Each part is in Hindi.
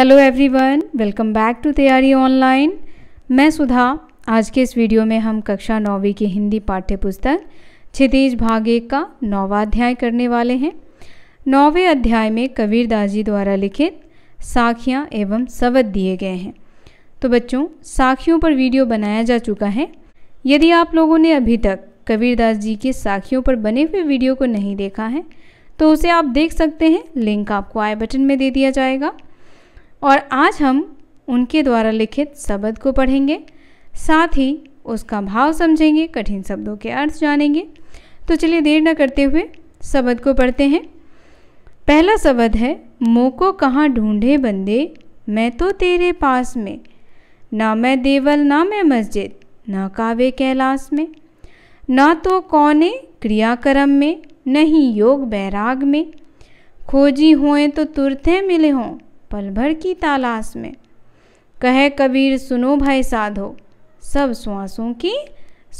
hello everyone welcome back to Taiyari online मैं सुधा आज के इस वीडियो में हम कक्षा नौवीं की हिंदी पाठ्य पुस्तक क्षितिज भाग एक का नौवा अध्याय करने वाले हैं नौवें अध्याय में कबीरदास जी द्वारा लिखित साखियाँ एवं सबद दिए गए हैं तो बच्चों साखियों पर वीडियो बनाया जा चुका है यदि आप लोगों ने अभी तक कबीरदास जी के साखियों पर बने हुए वीडियो को नहीं देखा है तो उसे आप देख सकते हैं लिंक आपको आई बटन में दे दिया जाएगा और आज हम उनके द्वारा लिखित शब्द को पढ़ेंगे साथ ही उसका भाव समझेंगे कठिन शब्दों के अर्थ जानेंगे तो चलिए देर न करते हुए शब्द को पढ़ते हैं पहला शब्द है मोको कहाँ ढूंढे बंदे मैं तो तेरे पास में ना मैं देवल ना मैं मस्जिद ना कावे कैलाश में ना तो कौने क्रियाक्रम में नहीं योग बैराग में खोजी हुए तो तुरते मिले हों पल भर की तालाश में कहे कबीर सुनो भाई साधो सब श्वासों की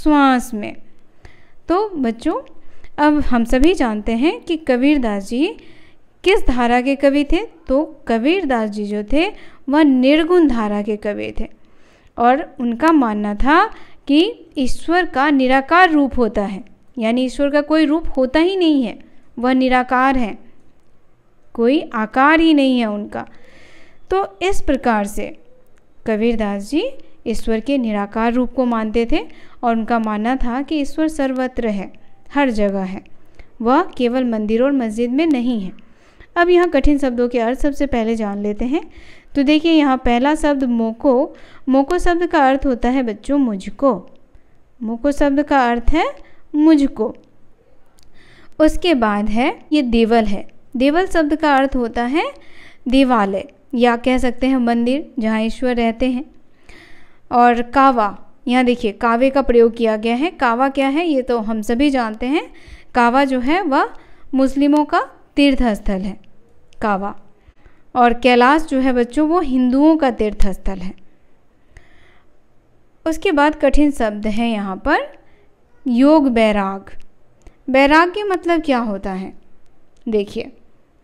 श्वास में तो बच्चों अब हम सभी जानते हैं कि कबीरदास जी किस धारा के कवि थे तो कबीरदास जी जो थे वह निर्गुण धारा के कवि थे और उनका मानना था कि ईश्वर का निराकार रूप होता है यानी ईश्वर का कोई रूप होता ही नहीं है वह निराकार है कोई आकार ही नहीं है उनका तो इस प्रकार से कबीरदास जी ईश्वर के निराकार रूप को मानते थे और उनका मानना था कि ईश्वर सर्वत्र है हर जगह है वह केवल मंदिर और मस्जिद में नहीं है अब यहाँ कठिन शब्दों के अर्थ सबसे पहले जान लेते हैं तो देखिए यहाँ पहला शब्द मोको मोको शब्द का अर्थ होता है बच्चों मुझको मोको शब्द का अर्थ है मुझको उसके बाद है ये देवल है देवल शब्द का अर्थ होता है देवालय या कह सकते हैं मंदिर जहाँ ईश्वर रहते हैं और कावा यहाँ देखिए कावे का प्रयोग किया गया है कावा क्या है ये तो हम सभी जानते हैं कावा जो है वह मुस्लिमों का तीर्थ स्थल है कावा और कैलाश जो है बच्चों वो हिंदुओं का तीर्थ स्थल है उसके बाद कठिन शब्द है यहाँ पर योग बैराग बैराग के मतलब क्या होता है देखिए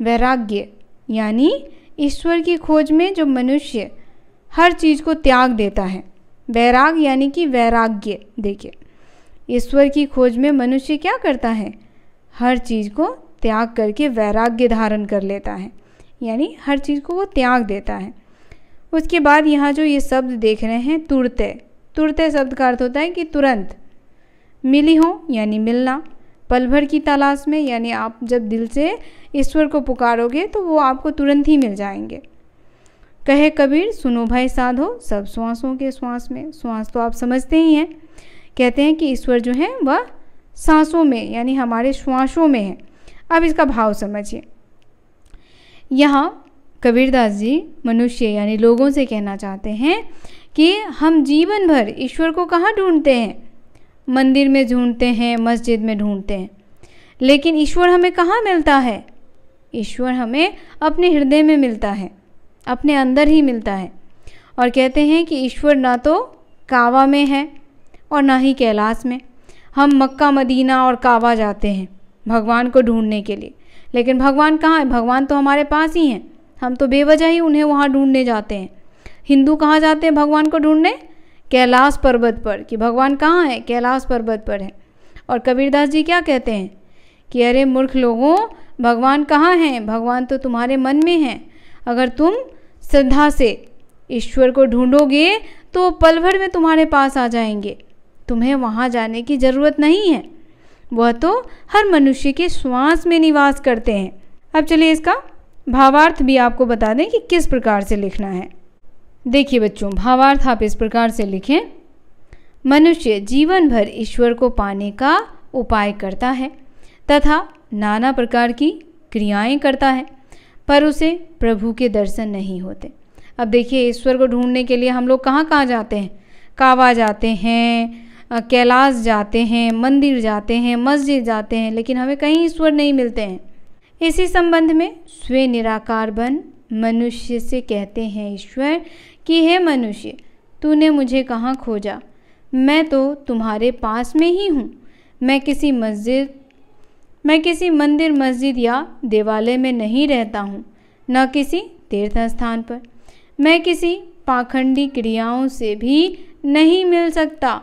वैराग्य यानी ईश्वर की खोज में जो मनुष्य हर चीज़ को त्याग देता है वैराग यानी कि वैराग्य देखिए ईश्वर की खोज में मनुष्य क्या करता है हर चीज़ को त्याग करके वैराग्य धारण कर लेता है यानी हर चीज़ को वो त्याग देता है उसके बाद यहाँ जो ये शब्द देख रहे हैं तुरते तुरते शब्द का अर्थ होता है कि तुरंत मिली हो यानी मिलना पल भर की तलाश में यानी आप जब दिल से ईश्वर को पुकारोगे तो वो आपको तुरंत ही मिल जाएंगे कहे कबीर सुनो भाई साधो सब श्वासों के श्वास में श्वास तो आप समझते ही हैं कहते हैं कि ईश्वर जो है वह सांसों में यानी हमारे श्वासों में है अब इसका भाव समझिए यहाँ कबीरदास जी मनुष्य यानी लोगों से कहना चाहते हैं कि हम जीवन भर ईश्वर को कहाँ ढूंढते हैं मंदिर में ढूंढते हैं मस्जिद में ढूंढते हैं लेकिन ईश्वर हमें कहाँ मिलता है ईश्वर हमें अपने हृदय में मिलता है अपने अंदर ही मिलता है और कहते हैं कि ईश्वर ना तो कावा में है और ना ही कैलाश में हम मक्का मदीना और कावा जाते हैं भगवान को ढूंढने के लिए लेकिन भगवान कहाँ है भगवान तो हमारे पास ही हैं हम तो बेवजह ही उन्हें वहाँ ढूंढने जाते हैं हिंदू कहाँ जाते हैं भगवान को ढूंढने कैलाश पर्वत पर कि भगवान कहाँ है कैलाश पर्वत पर है और कबीरदास जी क्या कहते हैं कि अरे मूर्ख लोगों भगवान कहाँ हैं भगवान तो तुम्हारे मन में हैं अगर तुम श्रद्धा से ईश्वर को ढूंढोगे तो पल भर में तुम्हारे पास आ जाएंगे तुम्हें वहाँ जाने की ज़रूरत नहीं है वह तो हर मनुष्य के श्वास में निवास करते हैं अब चलिए इसका भावार्थ भी आपको बता दें कि किस प्रकार से लिखना है देखिए बच्चों भावार्थ आप इस प्रकार से लिखें मनुष्य जीवन भर ईश्वर को पाने का उपाय करता है तथा नाना प्रकार की क्रियाएं करता है पर उसे प्रभु के दर्शन नहीं होते अब देखिए ईश्वर को ढूंढने के लिए हम लोग कहाँ कहाँ जाते हैं कावा जाते हैं कैलाश जाते हैं मंदिर जाते हैं मस्जिद जाते हैं लेकिन हमें कहीं ईश्वर नहीं मिलते हैं इसी संबंध में स्वे निराकार बन मनुष्य से कहते हैं ईश्वर कि हे मनुष्य तूने मुझे कहाँ खोजा मैं तो तुम्हारे पास में ही हूँ मैं किसी मस्जिद मैं किसी मंदिर मस्जिद या देवालय में नहीं रहता हूँ न किसी तीर्थ स्थान पर मैं किसी पाखंडी क्रियाओं से भी नहीं मिल सकता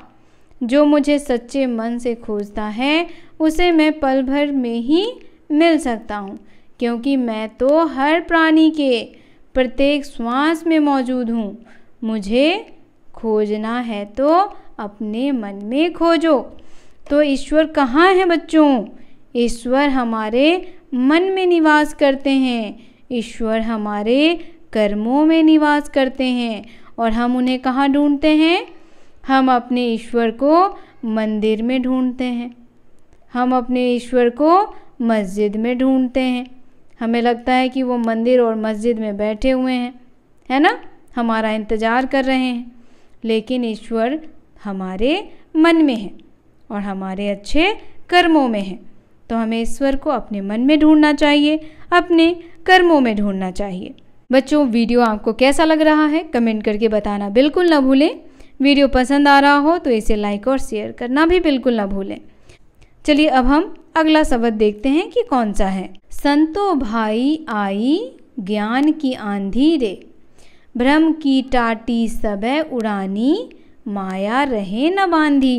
जो मुझे सच्चे मन से खोजता है उसे मैं पल भर में ही मिल सकता हूँ क्योंकि मैं तो हर प्राणी के प्रत्येक श्वास में मौजूद हूँ मुझे खोजना है तो अपने मन में खोजो तो ईश्वर कहाँ है बच्चों ईश्वर हमारे मन में निवास करते हैं ईश्वर हमारे कर्मों में निवास करते हैं और हम उन्हें कहाँ ढूंढते हैं हम अपने ईश्वर को मंदिर में ढूंढते हैं हम अपने ईश्वर को मस्जिद में ढूंढते हैं हमें लगता है कि वो मंदिर और मस्जिद में बैठे हुए हैं है ना हमारा इंतज़ार कर रहे हैं लेकिन ईश्वर हमारे मन में है और हमारे अच्छे कर्मों में है तो हमें ईश्वर को अपने मन में ढूंढना चाहिए अपने कर्मों में ढूंढना चाहिए बच्चों वीडियो आपको कैसा लग रहा है कमेंट करके बताना बिल्कुल ना भूलें वीडियो पसंद आ रहा हो तो इसे लाइक और शेयर करना भी बिल्कुल ना भूलें चलिए अब हम अगला शब्द देखते हैं कि कौन सा है संतो भाई आई ज्ञान की आंधी रे भ्रम की टाटी सब उड़ानी माया रहे न बांधी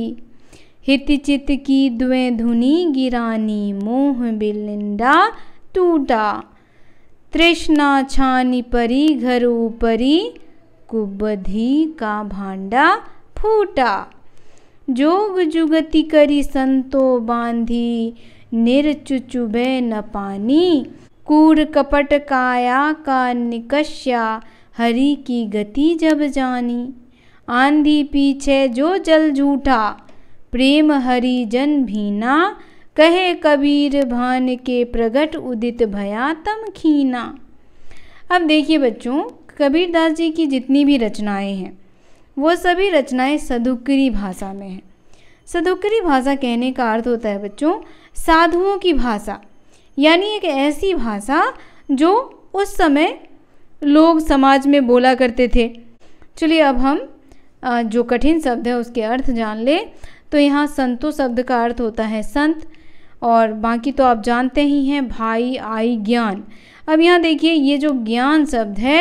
हित चित की द्वे धुनी गिरानी मोह बिलिंडा टूटा तृष्णा छानी परी घर ऊपरी कुबधि का भांडा फूटा जोग जुगति करी संतो बांधी निरचुचुबे न पानी कूर कपट काया का निकष्या हरि की गति जब जानी आंधी पीछे जो जल झूठा प्रेम हरि जन भीना कहे कबीर भान के प्रगट उदित भया तम खीना अब देखिए बच्चों कबीरदास जी की जितनी भी रचनाएं हैं वो सभी रचनाएं सदुकरी भाषा में हैं सदुकरी भाषा कहने का अर्थ होता है बच्चों साधुओं की भाषा यानी एक ऐसी भाषा जो उस समय लोग समाज में बोला करते थे चलिए अब हम जो कठिन शब्द है उसके अर्थ जान ले तो यहाँ संतो शब्द का अर्थ होता है संत और बाकी तो आप जानते ही हैं भाई आई ज्ञान अब यहाँ देखिए ये जो ज्ञान शब्द है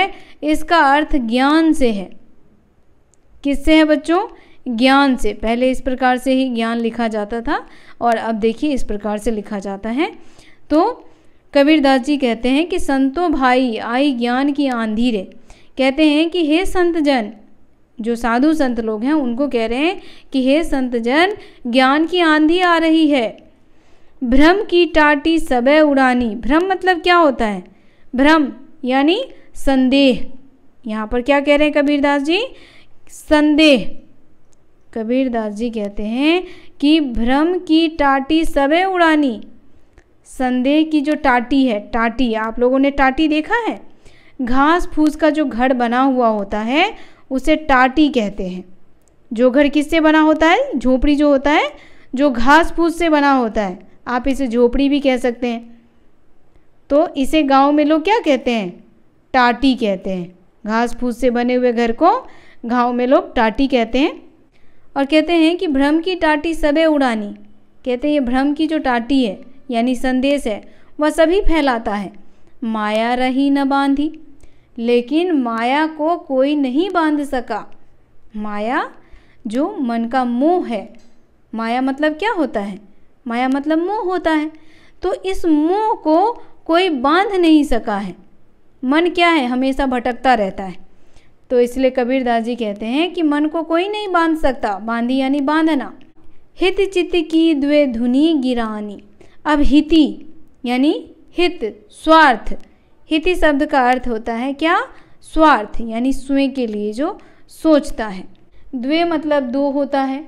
इसका अर्थ ज्ञान से है किससे है बच्चों ज्ञान से पहले इस प्रकार से ही ज्ञान लिखा जाता था और अब देखिए इस प्रकार से लिखा जाता है तो कबीरदास जी कहते हैं कि संतों भाई आई ज्ञान की आंधी रे कहते हैं कि हे संत जन जो साधु संत लोग हैं उनको कह रहे हैं कि हे संत जन ज्ञान की आंधी आ रही है भ्रम की टाटी सबे उड़ानी भ्रम मतलब क्या होता है भ्रम यानी संदेह यहाँ पर क्या कह रहे हैं कबीरदास जी संदेह कबीरदास जी कहते हैं कि भ्रम की टाटी सबे उड़ानी संदेह की जो टाटी है टाटी आप लोगों ने टाटी देखा है घास फूस का जो घर बना हुआ होता है उसे टाटी कहते हैं जो घर किससे बना होता है झोपड़ी जो होता है जो घास फूस से बना होता है आप इसे झोपड़ी भी कह सकते हैं तो इसे गांव में लोग क्या कहते हैं टाटी कहते हैं घास फूस से बने हुए घर को गांव में लोग टाटी कहते हैं और कहते हैं कि भ्रम की टाटी सबे उड़ानी कहते हैं ये भ्रम की जो टाटी है यानी संदेश है वह सभी फैलाता है माया रही न बांधी लेकिन माया को कोई नहीं बांध सका माया जो मन का मोह है माया मतलब क्या होता है माया मतलब मोह होता है तो इस मोह को कोई बांध नहीं सका है मन क्या है हमेशा भटकता रहता है तो इसलिए कबीर दास जी कहते हैं कि मन को कोई नहीं बांध सकता बांधी यानी बांधना हित चित्त की द्वे धुनी गिरानी अब हिति यानी हित स्वार्थ हिति शब्द का अर्थ होता है क्या स्वार्थ यानी स्वयं के लिए जो सोचता है द्वे मतलब दो होता है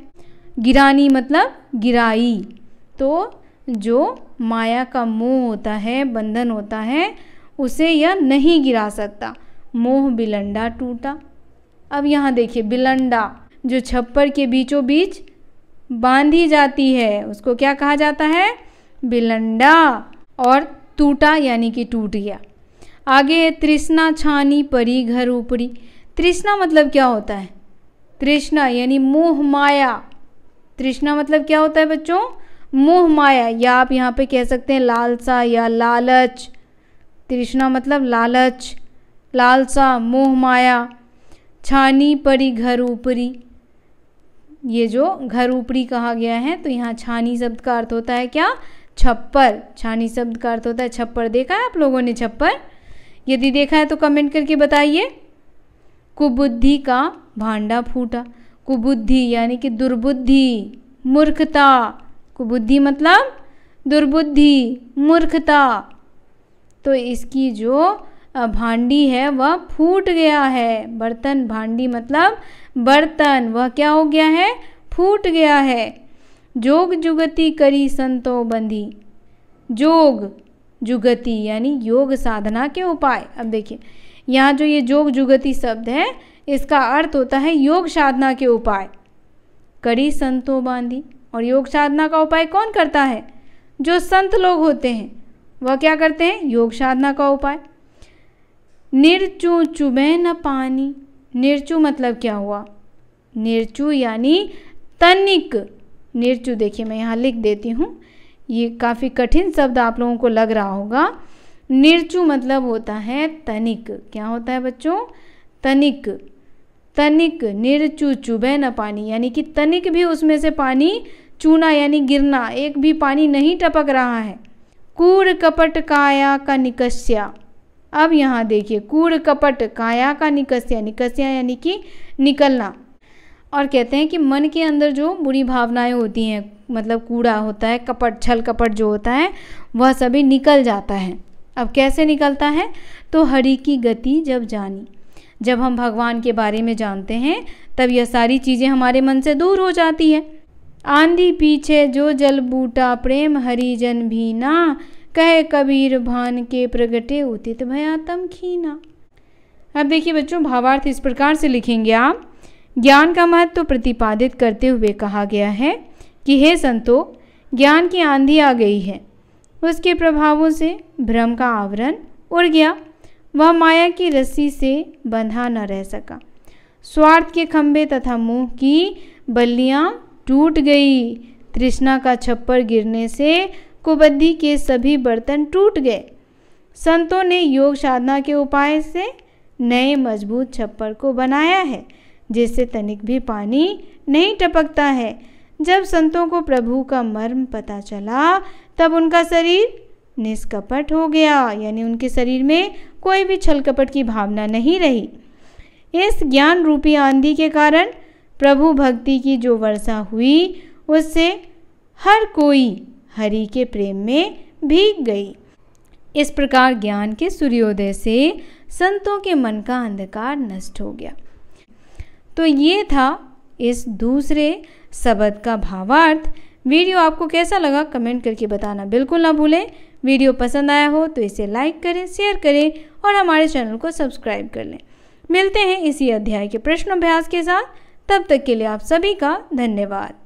गिरानी मतलब गिराई तो जो माया का मोह होता है बंधन होता है उसे यह नहीं गिरा सकता मोह बिलंडा टूटा अब यहाँ देखिए बिलंडा जो छप्पर के बीचों बीच बांधी जाती है उसको क्या कहा जाता है बिलंडा और टूटा यानी कि टूट गया आगे है तृष्णा छानी परी घर ऊपरी तृष्णा मतलब क्या होता है तृष्णा यानी मोह माया तृष्णा मतलब क्या होता है बच्चों मोह माया या आप यहाँ पे कह सकते हैं लालसा या लालच तृष्णा मतलब लालच लालसा मोह माया छानी परी घर ऊपरी ये जो घर ऊपरी कहा गया है तो यहाँ छानी शब्द का अर्थ होता है क्या छप्पर छानी शब्द का अर्थ होता है छप्पर देखा है आप लोगों ने छप्पर यदि देखा है तो कमेंट करके बताइए कुबुद्धि का भांडा फूटा कुबुद्धि यानी कि दुर्बुद्धि मूर्खता कुबुद्धि मतलब दुर्बुद्धि मूर्खता तो इसकी जो भांडी है वह फूट गया है बर्तन भांडी मतलब बर्तन वह क्या हो गया है फूट गया है जोग जुगति करी संतो बंधी जोग जुगति यानी योग साधना के उपाय अब देखिए यहाँ जो ये जोग जुगति शब्द है इसका अर्थ होता है योग साधना के उपाय करी संतो बांधी और योग साधना का उपाय कौन करता है जो संत लोग होते हैं वह क्या करते हैं योग साधना का उपाय निर्चू चुबे न पानी निरचू मतलब क्या हुआ निर्चू यानी तनिक निर्चू देखिए मैं यहाँ लिख देती हूँ ये काफ़ी कठिन शब्द आप लोगों को लग रहा होगा निरचू मतलब होता है तनिक क्या होता है बच्चों तनिक तनिक निर्चु चुबे न पानी यानी कि तनिक भी उसमें से पानी चूना यानी गिरना एक भी पानी नहीं टपक रहा है कूड़ कपट काया का निकस्या अब यहाँ देखिए कूड़ कपट काया का निकस्या निकस्या यानी कि निकलना और कहते हैं कि मन के अंदर जो बुरी भावनाएं होती हैं मतलब कूड़ा होता है कपट छल कपट जो होता है वह सभी निकल जाता है अब कैसे निकलता है तो हरी की गति जब जानी जब हम भगवान के बारे में जानते हैं तब यह सारी चीज़ें हमारे मन से दूर हो जाती है आंधी पीछे जो जल बूटा प्रेम हरी भी भीना कह कबीर भान के प्रगटे उतित भयातम खीना अब देखिए बच्चों भावार्थ इस प्रकार से लिखेंगे आप ज्ञान का महत्व तो प्रतिपादित करते हुए कहा गया है कि हे संतो ज्ञान की आंधी आ गई है उसके प्रभावों से भ्रम का आवरण उड़ गया वह माया की रस्सी से बंधा न रह सका स्वार्थ के खंभे तथा मुंह की बल्लियाँ टूट गई तृष्णा का छप्पर गिरने से कुबद्दी के सभी बर्तन टूट गए संतों ने योग साधना के उपाय से नए मजबूत छप्पर को बनाया है जिससे तनिक भी पानी नहीं टपकता है जब संतों को प्रभु का मर्म पता चला तब उनका शरीर निष्कपट हो गया यानी उनके शरीर में कोई भी छल कपट की भावना नहीं रही इस ज्ञान रूपी आंधी के कारण प्रभु भक्ति की जो वर्षा हुई उससे हर कोई हरि के प्रेम में भीग गई इस प्रकार ज्ञान के सूर्योदय से संतों के मन का अंधकार नष्ट हो गया तो ये था इस दूसरे शब्द का भावार्थ वीडियो आपको कैसा लगा कमेंट करके बताना बिल्कुल ना भूलें वीडियो पसंद आया हो तो इसे लाइक करें शेयर करें और हमारे चैनल को सब्सक्राइब कर लें मिलते हैं इसी अध्याय के प्रश्न अभ्यास के साथ तब तक के लिए आप सभी का धन्यवाद